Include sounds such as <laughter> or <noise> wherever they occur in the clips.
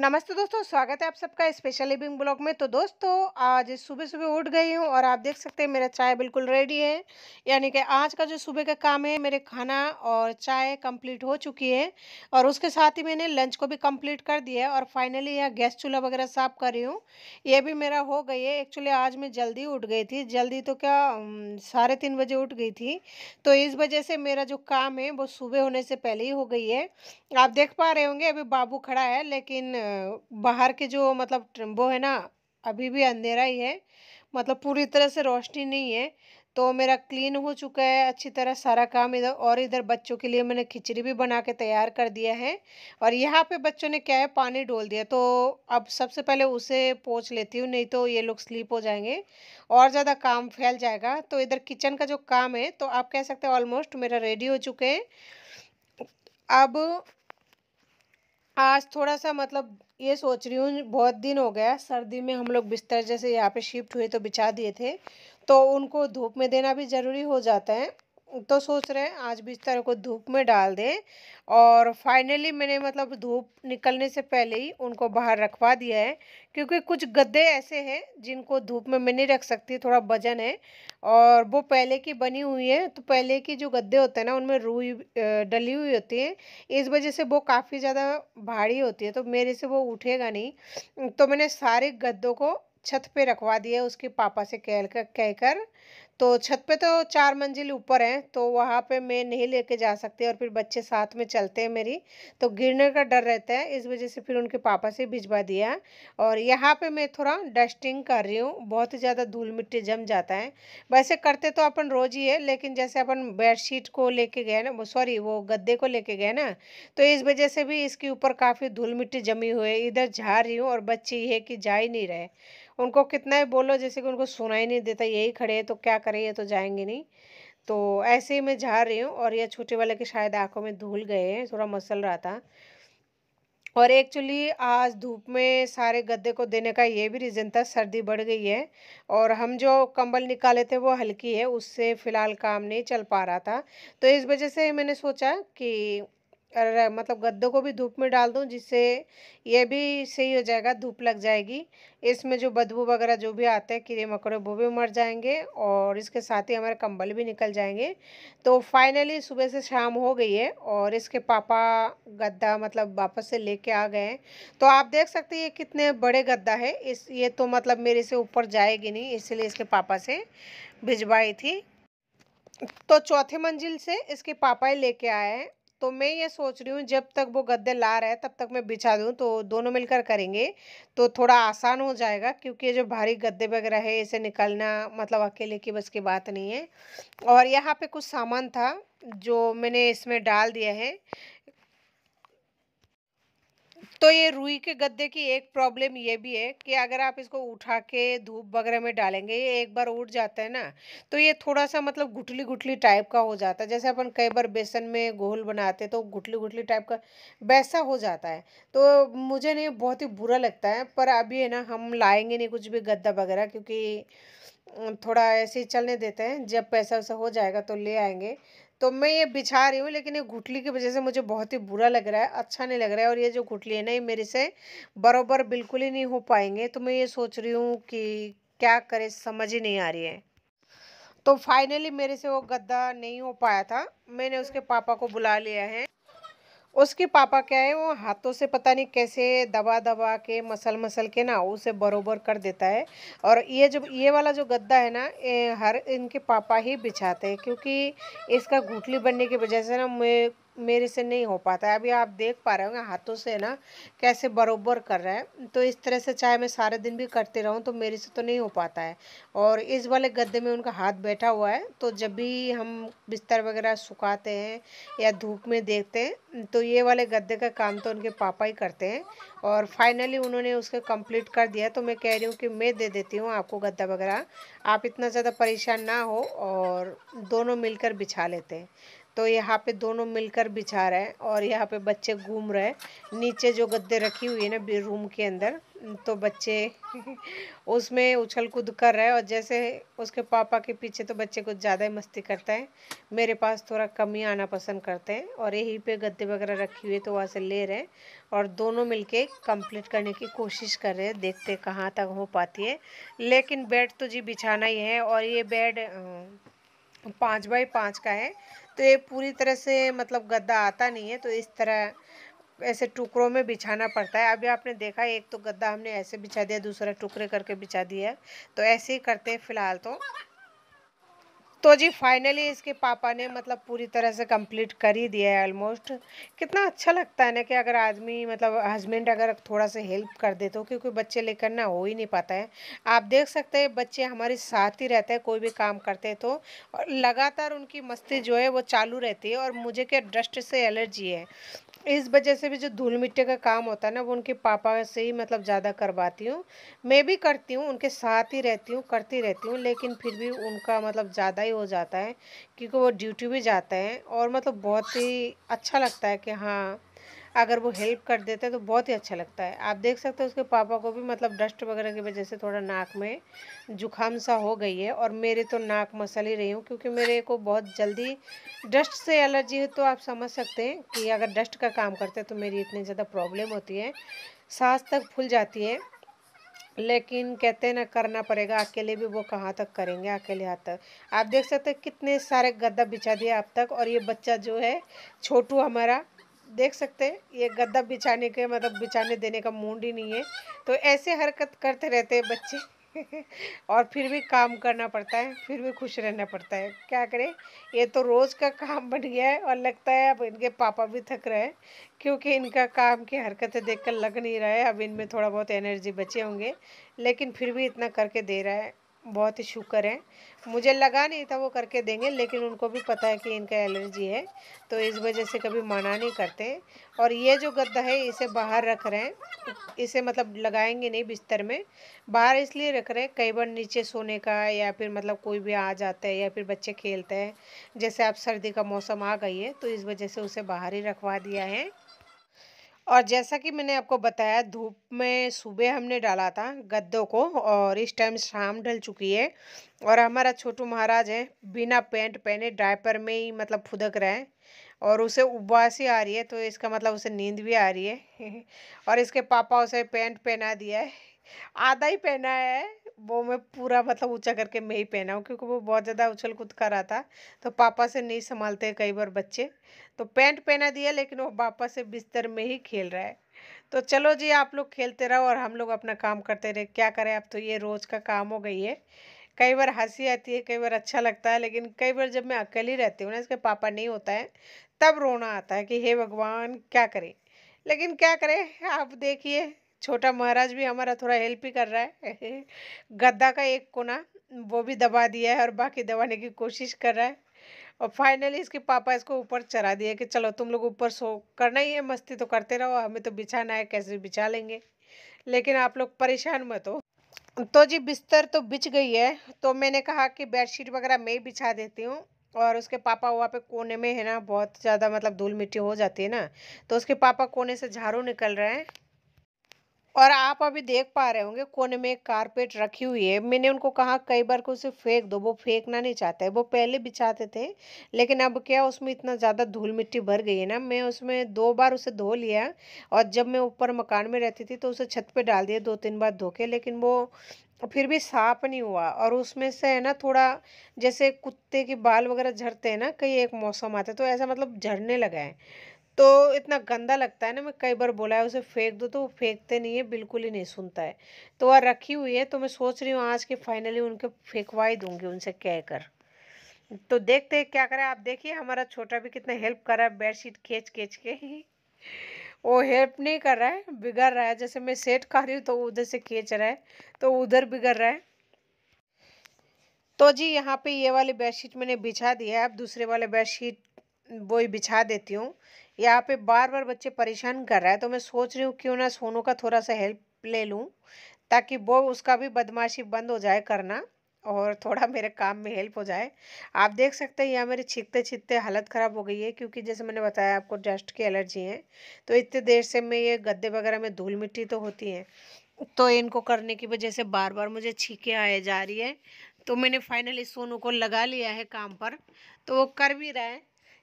नमस्ते दोस्तों स्वागत है आप सबका स्पेशल लिविंग ब्लॉग में तो दोस्तों आज सुबह सुबह उठ गई हूँ और आप देख सकते हैं मेरा चाय बिल्कुल रेडी है यानी कि आज का जो सुबह का काम है मेरे खाना और चाय कंप्लीट हो चुकी है और उसके साथ ही मैंने लंच को भी कंप्लीट कर दिया है और फाइनली यह गैस चूल्हा वगैरह साफ कर रही हूँ ये भी मेरा हो गई है एक्चुअली आज मैं जल्दी उठ गई थी जल्दी तो क्या साढ़े तीन बजे उठ गई थी तो इस वजह से मेरा जो काम है वो सुबह होने से पहले ही हो गई है आप देख पा रहे होंगे अभी बाबू खड़ा है लेकिन बाहर के जो मतलब वो है ना अभी भी अंधेरा ही है मतलब पूरी तरह से रोशनी नहीं है तो मेरा क्लीन हो चुका है अच्छी तरह सारा काम इधर और इधर बच्चों के लिए मैंने खिचड़ी भी बना के तैयार कर दिया है और यहाँ पे बच्चों ने क्या है पानी डोल दिया तो अब सबसे पहले उसे पोछ लेती हूँ नहीं तो ये लोग स्लीप हो जाएंगे और ज़्यादा काम फैल जाएगा तो इधर किचन का जो काम है तो आप कह सकते हैं ऑलमोस्ट मेरा रेडी हो चुके हैं अब आज थोड़ा सा मतलब ये सोच रही हूँ बहुत दिन हो गया सर्दी में हम लोग बिस्तर जैसे यहाँ पे शिफ्ट हुए तो बिछा दिए थे तो उनको धूप में देना भी ज़रूरी हो जाता है तो सोच रहे हैं आज भी इस तरह को धूप में डाल दें और फाइनली मैंने मतलब धूप निकलने से पहले ही उनको बाहर रखवा दिया है क्योंकि कुछ गद्दे ऐसे हैं जिनको धूप में मैं नहीं रख सकती थोड़ा वजन है और वो पहले की बनी हुई है तो पहले की जो गद्दे होते हैं ना उनमें रुई डली हुई होती है इस वजह से वो काफ़ी ज़्यादा भारी होती है तो मेरे से वो उठेगा नहीं तो मैंने सारे गद्दों को छत पे रखवा दिया उसके पापा से कह कर तो छत पे तो चार मंजिल ऊपर है तो वहाँ पे मैं नहीं लेके जा सकती और फिर बच्चे साथ में चलते हैं मेरी तो गिरने का डर रहता है इस वजह से फिर उनके पापा से भिजवा दिया और यहाँ पे मैं थोड़ा डस्टिंग कर रही हूँ बहुत ही ज़्यादा धूल मिट्टी जम जाता है वैसे करते तो अपन रोज़ ही है लेकिन जैसे अपन बेडशीट को ले गए ना सॉरी वो गद्दे को ले गए ना तो इस वजह से भी इसके ऊपर काफ़ी धूल मिट्टी जमी हुई है इधर झा रही हूँ और बच्चे ये है कि जा ही नहीं रहे उनको कितना ही बोलो जैसे कि उनको सुना ही नहीं देता यही खड़े हैं तो क्या करें ये तो जाएंगे नहीं तो ऐसे ही मैं जा रही हूँ और ये छोटे वाले के शायद आँखों में धूल गए हैं थोड़ा मसल रहा था और एक्चुअली आज धूप में सारे गद्दे को देने का ये भी रीज़न था सर्दी बढ़ गई है और हम जो कंबल निकाले थे वो हल्की है उससे फ़िलहाल काम नहीं चल पा रहा था तो इस वजह से मैंने सोचा कि मतलब गद्दों को भी धूप में डाल दूँ जिससे ये भी सही हो जाएगा धूप लग जाएगी इसमें जो बदबू वगैरह जो भी आते हैं कीड़े मकोड़े वो भी मर जाएंगे और इसके साथ ही हमारे कंबल भी निकल जाएंगे तो फाइनली सुबह से शाम हो गई है और इसके पापा गद्दा मतलब वापस से लेके आ गए हैं तो आप देख सकते हैं ये कितने बड़े गद्दा है इस ये तो मतलब मेरे से ऊपर जाएगी नहीं इसलिए इसके पापा से भिजवाई थी तो चौथे मंजिल से इसके पापा ही लेके आए हैं तो मैं ये सोच रही हूँ जब तक वो गद्दे ला रहा है तब तक मैं बिछा दूँ तो दोनों मिलकर करेंगे तो थोड़ा आसान हो जाएगा क्योंकि जो भारी गद्दे वगैरह है इसे निकलना मतलब अकेले की बस की बात नहीं है और यहाँ पे कुछ सामान था जो मैंने इसमें डाल दिया है तो ये रुई के गद्दे की एक प्रॉब्लम ये भी है कि अगर आप इसको उठा के धूप वगैरह में डालेंगे ये एक बार उठ जाता है ना तो ये थोड़ा सा मतलब गुठली गुठली टाइप का हो जाता है जैसे अपन कई बार बेसन में घोल बनाते हैं तो गुठली गुठली टाइप का वैसा हो जाता है तो मुझे नहीं बहुत ही बुरा लगता है पर अभी है ना हम लाएंगे नहीं कुछ भी गद्दा वगैरह क्योंकि थोड़ा ऐसे ही चलने देते हैं जब पैसा वैसा हो जाएगा तो ले आएंगे तो मैं ये बिछा रही हूँ लेकिन ये घुटली की वजह से मुझे बहुत ही बुरा लग रहा है अच्छा नहीं लग रहा है और ये जो घुटली है ना ये मेरे से बराबर बिल्कुल ही नहीं हो पाएंगे तो मैं ये सोच रही हूँ कि क्या करें समझ ही नहीं आ रही है तो फाइनली मेरे से वो गद्दा नहीं हो पाया था मैंने उसके पापा को बुला लिया है उसके पापा क्या है वो हाथों से पता नहीं कैसे दबा दबा के मसल मसल के ना उसे बरोबर कर देता है और ये जब ये वाला जो गद्दा है ना हर इनके पापा ही बिछाते हैं क्योंकि इसका घुटली बनने की वजह से ना मैं मेरे से नहीं हो पाता है अभी आप देख पा रहे होंगे हाथों से ना कैसे बरोबर कर रहे हैं तो इस तरह से चाहे मैं सारे दिन भी करते रहूँ तो मेरे से तो नहीं हो पाता है और इस वाले गद्दे में उनका हाथ बैठा हुआ है तो जब भी हम बिस्तर वगैरह सुखाते हैं या धूप में देखते हैं तो ये वाले गद्दे का काम तो उनके पापा ही करते हैं और फाइनली उन्होंने उसके कंप्लीट कर दिया तो मैं कह रही हूँ कि मैं दे देती हूँ आपको गद्दा वगैरह आप इतना ज़्यादा परेशान ना हो और दोनों मिलकर बिछा लेते हैं तो यहाँ पे दोनों मिलकर बिछा रहे हैं और यहाँ पे बच्चे घूम रहे हैं नीचे जो गद्दे रखी हुई है ना रूम के अंदर तो बच्चे <laughs> उसमें उछल कूद कर रहे हैं और जैसे उसके पापा के पीछे तो बच्चे कुछ ज़्यादा ही मस्ती करते हैं मेरे पास थोड़ा कम ही आना पसंद करते हैं और यहीं पे गद्दे वगैरह रखी हुई है तो वहाँ से ले रहे हैं और दोनों मिल कंप्लीट करने की कोशिश कर रहे हैं देखते कहाँ तक हो पाती है लेकिन बेड तो जी बिछाना ही है और ये बेड पाँच बाई पाँच का है तो ये पूरी तरह से मतलब गद्दा आता नहीं है तो इस तरह ऐसे टुकड़ों में बिछाना पड़ता है अभी आपने देखा एक तो गद्दा हमने ऐसे बिछा दिया दूसरा टुकड़े करके बिछा दिया तो ऐसे ही करते हैं फ़िलहाल तो तो जी फाइनली इसके पापा ने मतलब पूरी तरह से कंप्लीट कर ही दिया है ऑलमोस्ट कितना अच्छा लगता है ना कि अगर आदमी मतलब हस्बैंड अगर थोड़ा सा हेल्प कर दे तो क्योंकि बच्चे लेकर ना हो ही नहीं पाता है आप देख सकते हैं बच्चे हमारे साथ ही रहते हैं कोई भी काम करते हैं तो और लगातार उनकी मस्ती जो है वो चालू रहती है और मुझे क्या डस्ट से एलर्जी है इस वजह से भी जो धूल मिट्टी का काम होता है ना वो उनके पापा से ही मतलब ज़्यादा करवाती हूँ मैं भी करती हूँ उनके साथ ही रहती हूँ करती रहती हूँ लेकिन फिर भी उनका मतलब ज़्यादा ही हो जाता है क्योंकि वो ड्यूटी भी जाते हैं और मतलब बहुत ही अच्छा लगता है कि हाँ अगर वो हेल्प कर देते है तो बहुत ही अच्छा लगता है आप देख सकते हो उसके पापा को भी मतलब डस्ट वगैरह की वजह से थोड़ा नाक में जुखाम सा हो गई है और मेरे तो नाक मसल ही रही हूँ क्योंकि मेरे को बहुत जल्दी डस्ट से एलर्जी है तो आप समझ सकते हैं कि अगर डस्ट का काम करते हैं तो मेरी इतनी ज़्यादा प्रॉब्लम होती है सांस तक फूल जाती है लेकिन कहते हैं ना करना पड़ेगा अकेले भी वो कहाँ तक करेंगे अकेले हाथ तक आप देख सकते हैं कितने सारे गद्दा बिछा दिया अब तक और ये बच्चा जो है छोटू हमारा देख सकते हैं ये गद्दा बिछाने के मतलब बिछाने देने का मूड ही नहीं है तो ऐसे हरकत करते रहते हैं बच्चे <laughs> और फिर भी काम करना पड़ता है फिर भी खुश रहना पड़ता है क्या करें ये तो रोज़ का काम बन गया है और लगता है अब इनके पापा भी थक रहे हैं क्योंकि इनका काम की हरकतें देखकर लग नहीं रहा है अब इनमें थोड़ा बहुत एनर्जी बचे होंगे लेकिन फिर भी इतना करके दे रहा है बहुत ही शुक्र है मुझे लगा नहीं था वो करके देंगे लेकिन उनको भी पता है कि इनका एलर्जी है तो इस वजह से कभी मना नहीं करते और ये जो गद्दा है इसे बाहर रख रहे हैं इसे मतलब लगाएंगे नहीं बिस्तर में बाहर इसलिए रख रहे हैं कई बार नीचे सोने का या फिर मतलब कोई भी आ जाता है या फिर बच्चे खेलते हैं जैसे आप सर्दी का मौसम आ गई है तो इस वजह से उसे बाहर ही रखवा दिया है और जैसा कि मैंने आपको बताया धूप में सुबह हमने डाला था गद्दों को और इस टाइम शाम ढल चुकी है और हमारा छोटू महाराज है बिना पैंट पहने डायपर में ही मतलब फुदक रहे हैं और उसे उबास ही आ रही है तो इसका मतलब उसे नींद भी आ रही है <laughs> और इसके पापा उसे पैंट पहना दिया है आधा ही पहना है वो मैं पूरा मतलब ऊंचा करके मैं ही पहना हूँ क्योंकि वो बहुत ज़्यादा उछल कूद कर रहा था तो पापा से नहीं संभालते कई बार बच्चे तो पैंट पहना दिया लेकिन वो पापा से बिस्तर में ही खेल रहा है तो चलो जी आप लोग खेलते रहो और हम लोग अपना काम करते रहे क्या करें अब तो ये रोज़ का काम हो गई है कई बार हंसी आती है कई बार अच्छा लगता है लेकिन कई बार जब मैं अकेली रहती हूँ ना इसके पापा नहीं होता है तब रोना आता है कि हे भगवान क्या करें लेकिन क्या करें आप देखिए छोटा महाराज भी हमारा थोड़ा हेल्प ही कर रहा है <laughs> गद्दा का एक कोना वो भी दबा दिया है और बाकी दबाने की कोशिश कर रहा है और फाइनली इसके पापा इसको ऊपर चढ़ा दिया कि चलो तुम लोग ऊपर सो करना ही है मस्ती तो करते रहो हमें तो बिछाना है कैसे बिछा लेंगे लेकिन आप लोग परेशान मत हो तो जी बिस्तर तो बिछ गई है तो मैंने कहा कि बेडशीट वगैरह मैं ही बिछा देती हूँ और उसके पापा वहाँ पे कोने में है ना बहुत ज़्यादा मतलब धूल मिट्टी हो जाती है ना तो उसके पापा कोने से झाड़ू निकल रहे हैं और आप अभी देख पा रहे होंगे कोने में एक कारपेट रखी हुई है मैंने उनको कहा कई बार को उसे फेंक दो वो फेंकना नहीं चाहते है वो पहले बिछाते थे लेकिन अब क्या उसमें इतना ज़्यादा धूल मिट्टी भर गई है ना मैं उसमें दो बार उसे धो लिया और जब मैं ऊपर मकान में रहती थी तो उसे छत पर डाल दिया दो तीन बार धो के लेकिन वो फिर भी साफ नहीं हुआ और उसमें से है ना थोड़ा जैसे कुत्ते के बाल वगैरह झड़ते हैं ना कई एक मौसम आता है तो ऐसा मतलब झड़ने लगा है तो इतना गंदा लगता है ना मैं कई बार बोला है उसे फेंक दो तो वो फेंकते नहीं है बिल्कुल ही नहीं सुनता है तो वह रखी हुई है तो मैं सोच रही हूँ आज के फाइनली उनके फेंकवा ही दूँगी उनसे कह कर तो देखते हैं क्या करें आप देखिए हमारा छोटा भी कितना हेल्प कर रहा है बेडशीट खींच खींच के <laughs> वो हेल्प नहीं कर रहा है बिगड़ रहा है जैसे मैं सेट खा रही हूँ तो उधर से खींच रहा है तो उधर बिगड़ रहा है तो जी यहाँ पे ये वाली बेडशीट मैंने बिछा दिया है अब दूसरे वाले बेडशीट वो ही बिछा देती हूँ यहाँ पे बार बार बच्चे परेशान कर रहा है तो मैं सोच रही हूँ क्यों ना सोनू का थोड़ा सा हेल्प ले लूँ ताकि वो उसका भी बदमाशी बंद हो जाए करना और थोड़ा मेरे काम में हेल्प हो जाए आप देख सकते हैं यहाँ मेरी छीकते छिकते हालत ख़राब हो गई है क्योंकि जैसे मैंने बताया आपको डस्ट की एलर्जी है तो इतने देर से मैं ये गद्दे वगैरह में धूल मिट्टी तो होती है तो इनको करने की वजह से बार बार मुझे छीके आए जा रही है तो मैंने फाइनली सोनू को लगा लिया है काम पर तो वो कर भी रहा है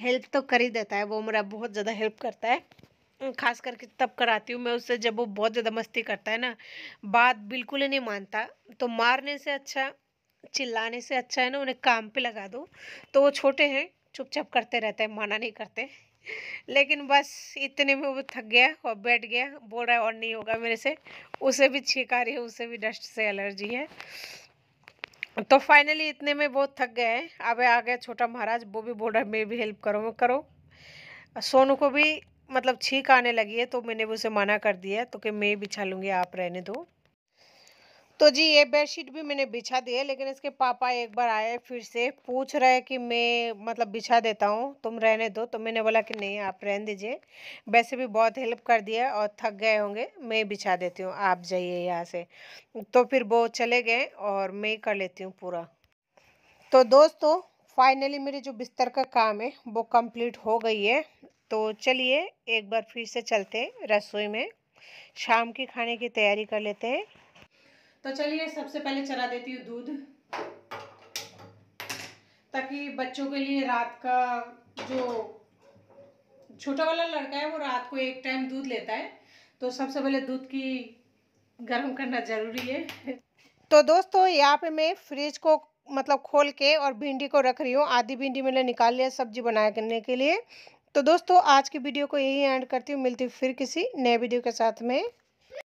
हेल्प तो कर ही देता है वो मेरा बहुत ज़्यादा हेल्प करता है खास करके तब कराती हूँ मैं उससे जब वो बहुत ज़्यादा मस्ती करता है ना बात बिल्कुल ही नहीं मानता तो मारने से अच्छा चिल्लाने से अच्छा है ना उन्हें काम पे लगा दो तो वो छोटे हैं चुपचाप करते रहते हैं माना नहीं करते लेकिन बस इतने में वो थक गया और बैठ गया बोल रहा है और नहीं होगा मेरे से उसे भी छिकारी है उसे भी डस्ट से एलर्जी है तो फाइनली इतने में बहुत थक गए हैं अब आ गया छोटा महाराज वो भी बोल रहा है मेरी भी हेल्प करो करो सोनू को भी मतलब छींक आने लगी है तो मैंने भी उसे मना कर दिया तो कि मैं बिछा लूँगी आप रहने दो तो जी ये बेडशीट भी मैंने बिछा दी है लेकिन इसके पापा एक बार आए फिर से पूछ रहे कि मैं मतलब बिछा देता हूँ तुम रहने दो तो मैंने बोला कि नहीं आप रहने दीजिए वैसे भी बहुत हेल्प कर दिया और थक गए होंगे मैं बिछा देती हूँ आप जाइए यहाँ से तो फिर वो चले गए और मैं कर लेती हूँ पूरा तो दोस्तों फाइनली मेरे जो बिस्तर का काम है वो कम्प्लीट हो गई है तो चलिए एक बार फिर से चलते रसोई में शाम की खाने की तैयारी कर लेते हैं तो चलिए सबसे पहले चला देती हूँ दूध ताकि बच्चों के लिए रात का जो छोटा वाला लड़का है वो रात को एक टाइम दूध लेता है तो सबसे पहले दूध की गर्म करना ज़रूरी है तो दोस्तों यहाँ पे मैं फ्रिज को मतलब खोल के और भिंडी को रख रही हूँ आधी भिंडी मैंने निकाल लिया सब्जी करने के लिए तो दोस्तों आज की वीडियो को यही एंड करती हूँ मिलती हूँ फिर किसी नए वीडियो के साथ में